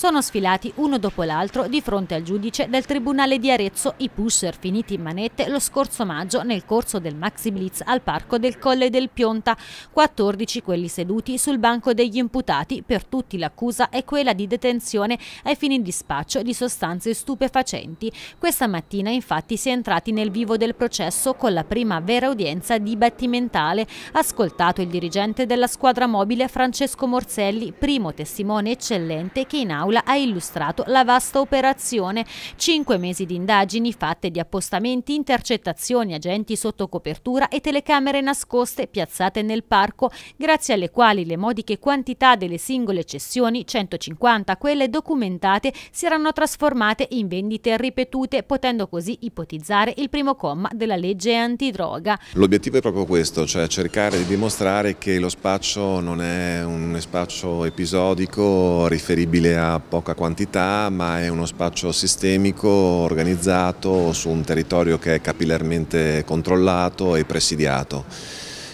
sono sfilati uno dopo l'altro di fronte al giudice del Tribunale di Arezzo i pusher finiti in manette lo scorso maggio nel corso del Maxi Blitz al Parco del Colle del Pionta, 14 quelli seduti sul banco degli imputati, per tutti l'accusa è quella di detenzione ai fini di spaccio di sostanze stupefacenti. Questa mattina infatti si è entrati nel vivo del processo con la prima vera udienza dibattimentale, ascoltato il dirigente della squadra mobile Francesco Morselli, primo testimone eccellente che in aula aula ha illustrato la vasta operazione. Cinque mesi di indagini fatte di appostamenti, intercettazioni, agenti sotto copertura e telecamere nascoste piazzate nel parco, grazie alle quali le modiche quantità delle singole cessioni, 150 quelle documentate, si erano trasformate in vendite ripetute, potendo così ipotizzare il primo comma della legge antidroga. L'obiettivo è proprio questo, cioè cercare di dimostrare che lo spaccio non è un spaccio episodico riferibile a poca quantità ma è uno spaccio sistemico organizzato su un territorio che è capillarmente controllato e presidiato.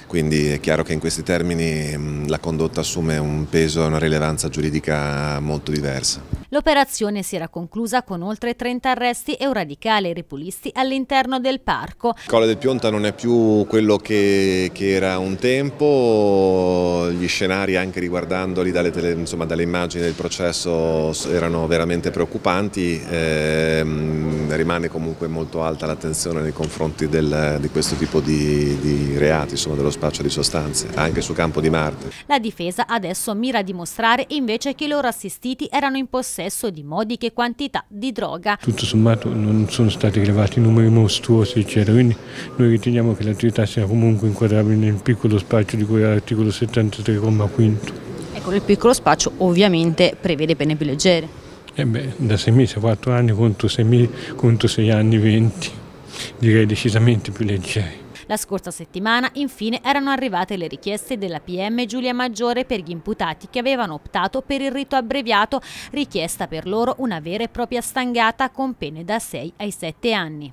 Quindi è chiaro che in questi termini la condotta assume un peso e una rilevanza giuridica molto diversa. L'operazione si era conclusa con oltre 30 arresti e un radicale ripulisti all'interno del parco. Il Colle del Pionta non è più quello che, che era un tempo, gli scenari anche riguardandoli dalle, tele, insomma, dalle immagini del processo erano veramente preoccupanti, eh, rimane comunque molto alta l'attenzione nei confronti del, di questo tipo di, di reati, insomma, dello spaccio di sostanze, anche sul campo di Marte. La difesa adesso mira a dimostrare invece che i loro assistiti erano in possesso possesso di modiche quantità di droga. Tutto sommato non sono stati rilevati numeri mostruosi, eccetera, quindi noi riteniamo che l'attività sia comunque inquadrabile nel piccolo spazio di cui l'articolo 73,5. Ecco, il piccolo spazio ovviamente prevede pene più leggere. Eh beh, da 6 mesi a 4 anni contro 6, contro 6 anni 20, direi decisamente più leggeri. La scorsa settimana, infine, erano arrivate le richieste della PM Giulia Maggiore per gli imputati che avevano optato per il rito abbreviato, richiesta per loro una vera e propria stangata con pene da 6 ai 7 anni.